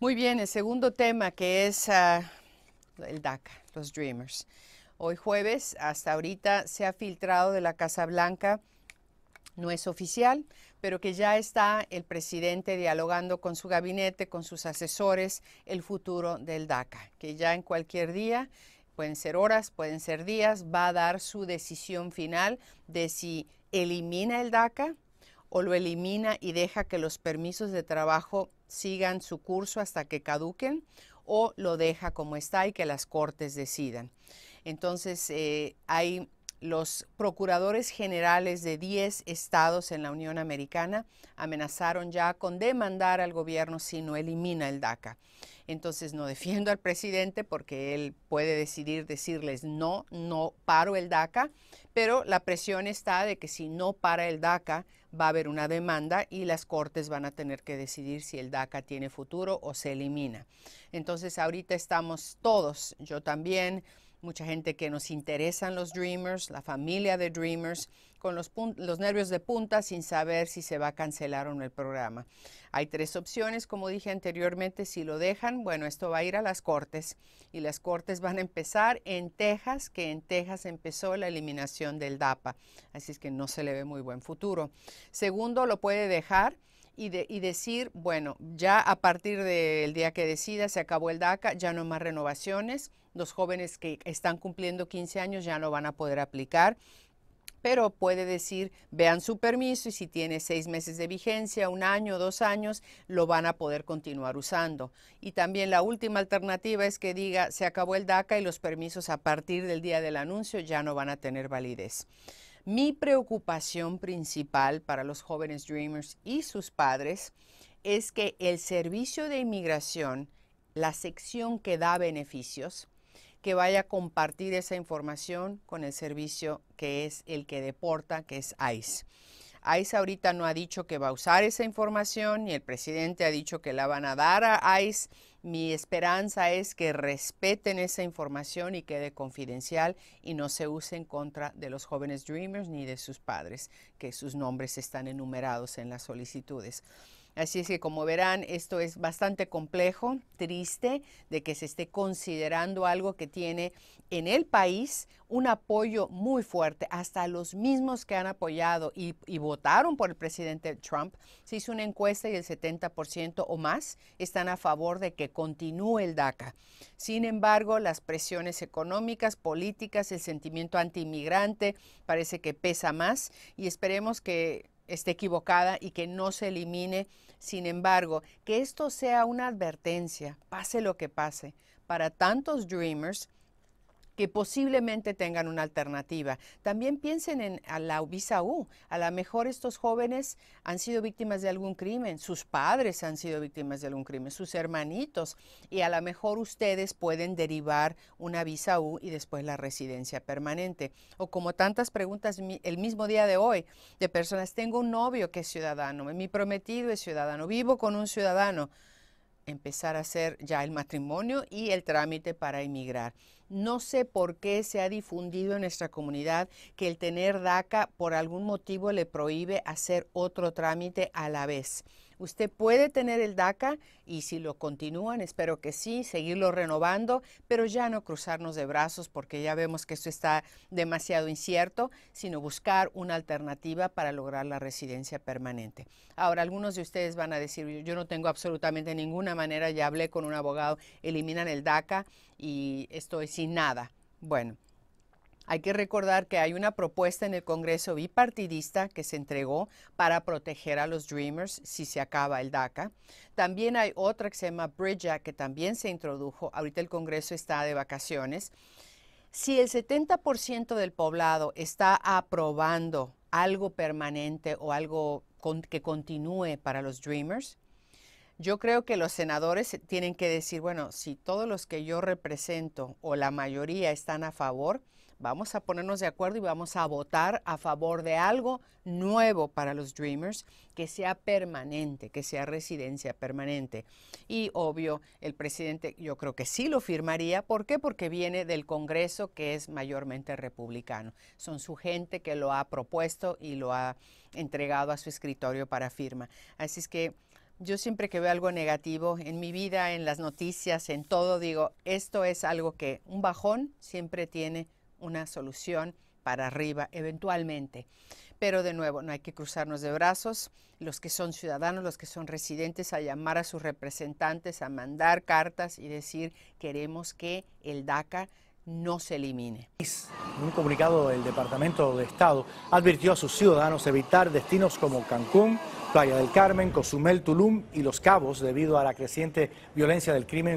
Muy bien, el segundo tema que es ah, el DACA, los Dreamers. Hoy jueves, hasta ahorita se ha filtrado de la Casa Blanca, no es oficial, pero que ya está el presidente dialogando con su gabinete, con sus asesores, el futuro del DACA, que ya en cualquier día, pueden ser horas, pueden ser días, va a dar su decisión final de si elimina el DACA o lo elimina y deja que los permisos de trabajo sigan su curso hasta que caduquen o lo deja como está y que las cortes decidan. Entonces, eh, hay los procuradores generales de 10 estados en la Unión Americana amenazaron ya con demandar al gobierno si no elimina el DACA. Entonces no defiendo al presidente porque él puede decidir decirles no, no paro el DACA, pero la presión está de que si no para el DACA va a haber una demanda y las cortes van a tener que decidir si el DACA tiene futuro o se elimina. Entonces ahorita estamos todos, yo también, mucha gente que nos interesan los Dreamers, la familia de Dreamers, con los, los, nervios de punta sin saber si se va a cancelar o no el programa. Hay tres opciones, como dije anteriormente, si lo dejan, bueno, esto va a ir a las cortes y las cortes van a empezar en Texas, que en Texas empezó la eliminación del DAPA, así es que no se le ve muy buen futuro. Segundo, lo puede dejar y, decir, bueno, ya a partir del día que decida se acabó el DACA, ya no hay más renovaciones, los jóvenes que están cumpliendo 15 años ya no van a poder aplicar pero puede decir, vean su permiso y si tiene seis meses de vigencia, un año, dos años, lo van a poder continuar usando. Y también la última alternativa es que diga, se acabó el DACA y los permisos a partir del día del anuncio ya no van a tener validez. Mi preocupación principal para los jóvenes Dreamers y sus padres es que el servicio de inmigración, la sección que da beneficios, que vaya a compartir esa información con el servicio que es el que deporta, que es ICE. ICE ahorita no ha dicho que va a usar esa información y el presidente ha dicho que la van a dar a ICE. Mi esperanza es que respeten esa información y quede confidencial y no se use en contra de los jóvenes Dreamers ni de sus padres, que sus nombres están enumerados en las solicitudes. Así es que como verán, esto es bastante complejo, triste, de que se esté considerando algo que tiene en el país un apoyo muy fuerte, hasta los mismos que han apoyado y, votaron por el presidente Trump. Se hizo una encuesta y el 70% o más están a favor de que continúe el DACA. Sin embargo, las presiones económicas, políticas, el sentimiento antiinmigrante parece que pesa más y esperemos que esté equivocada y que no se elimine. Sin embargo, que esto sea una advertencia, pase lo que pase, para tantos dreamers que posiblemente tengan una alternativa. También piensen en a la visa U. A lo mejor estos jóvenes han sido víctimas de algún crimen, sus padres han sido víctimas de algún crimen, sus hermanitos, y a lo mejor ustedes pueden derivar una visa U y después la residencia permanente. O como tantas preguntas el mismo día de hoy de personas, tengo un novio que es ciudadano, mi prometido es ciudadano, vivo con un ciudadano empezar a hacer ya el matrimonio y el trámite para emigrar. No sé por qué se ha difundido en nuestra comunidad que el tener DACA por algún motivo le prohíbe hacer otro trámite a la vez. Usted puede tener el DACA y si lo continúan, espero que sí, seguirlo renovando, pero ya no cruzarnos de brazos porque ya vemos que esto está demasiado incierto, sino buscar una alternativa para lograr la residencia permanente. Ahora, algunos de ustedes van a decir, yo no tengo absolutamente ninguna manera, ya hablé con un abogado, eliminan el DACA y estoy sin nada. Bueno, hay que recordar que hay una propuesta en el Congreso bipartidista que se entregó para proteger a los Dreamers si se acaba el DACA. También hay otra que se llama Bridge que también se introdujo. Ahorita el Congreso está de vacaciones. Si el 70% del poblado está aprobando algo permanente o algo que continúe para los Dreamers, yo creo que los senadores tienen que decir, bueno, si todos los que yo represento o la mayoría están a favor, vamos a ponernos de acuerdo y vamos a votar a favor de algo nuevo para los Dreamers, que sea permanente, que sea residencia permanente. Y obvio, el presidente yo creo que sí lo firmaría. ¿Por qué? Porque viene del Congreso, que es mayormente republicano. Son su gente que lo ha propuesto y lo ha entregado a su escritorio para firma. Así es que... Yo siempre que veo algo negativo en mi vida, en las noticias, en todo, digo, esto es algo que un bajón siempre tiene una solución para arriba eventualmente. Pero de nuevo, no hay que cruzarnos de brazos. Los que son ciudadanos, los que son residentes, a llamar a sus representantes, a mandar cartas y decir queremos que el DACA no se elimine. un comunicado del Departamento de Estado advirtió a sus ciudadanos evitar destinos como Cancún, Playa del Carmen, Cozumel, Tulum y Los Cabos debido a la creciente violencia del crimen.